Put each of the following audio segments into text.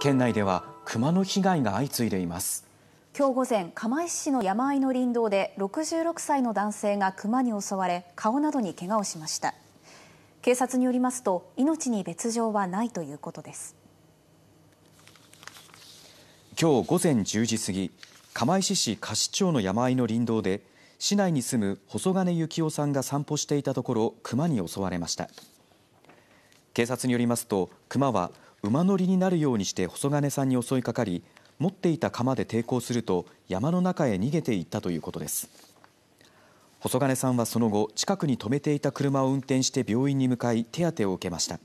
県内では熊の被害が相次いでいます今日午前釜石市の山あいの林道で66歳の男性が熊に襲われ顔などに怪我をしました警察によりますと命に別状はないということです今日午前10時過ぎ釜石市菓子町の山あいの林道で市内に住む細金幸男さんが散歩していたところ熊に襲われました警察によりますと熊は馬乗りになるようにして細金さんに襲いかかり持っていた鎌で抵抗すると山の中へ逃げていったということです。細金さんはその後近くに止めていた車を運転して病院に向かい手当てを受けました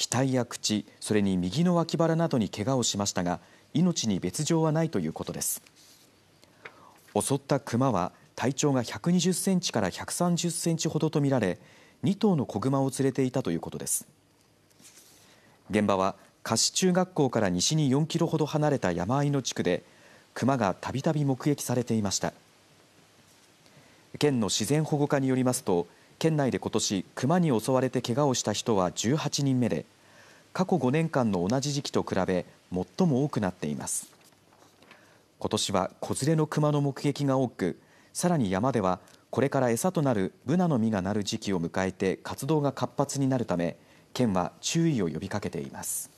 額や口それに右の脇腹などに怪我をしましたが命に別状はないということです襲った熊は体長が120センチから130センチほどとみられ2頭の子熊を連れていたということです現場は菓子中学校から西に4キロほど離れた山あいの地区で熊がたびたび目撃されていました県の自然保護課によりますと県内で今年熊に襲われて怪我をした人は18人目で過去5年間の同じ時期と比べ最も多くなっています今年は子連れの熊の目撃が多くさらに山ではこれから餌となるブナの実がなる時期を迎えて活動が活発になるため県は注意を呼びかけています。